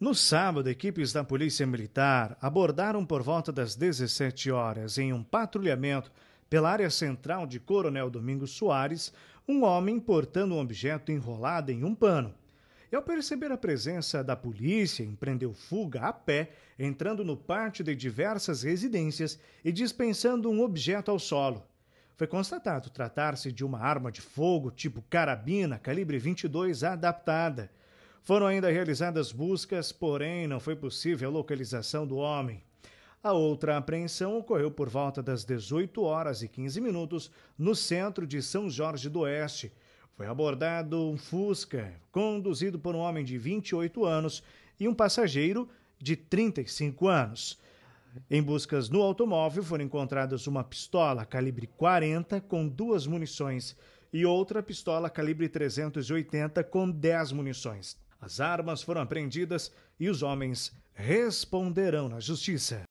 No sábado, equipes da Polícia Militar abordaram por volta das 17 horas, em um patrulhamento pela área central de Coronel Domingos Soares, um homem portando um objeto enrolado em um pano. E ao perceber a presença da polícia, empreendeu fuga a pé, entrando no pátio de diversas residências e dispensando um objeto ao solo. Foi constatado tratar-se de uma arma de fogo tipo carabina calibre 22 adaptada foram ainda realizadas buscas, porém não foi possível a localização do homem. A outra apreensão ocorreu por volta das 18 horas e 15 minutos no centro de São Jorge do Oeste. Foi abordado um Fusca, conduzido por um homem de 28 anos e um passageiro de 35 anos. Em buscas no automóvel foram encontradas uma pistola calibre 40 com duas munições e outra pistola calibre 380 com 10 munições. As armas foram apreendidas e os homens responderão na justiça.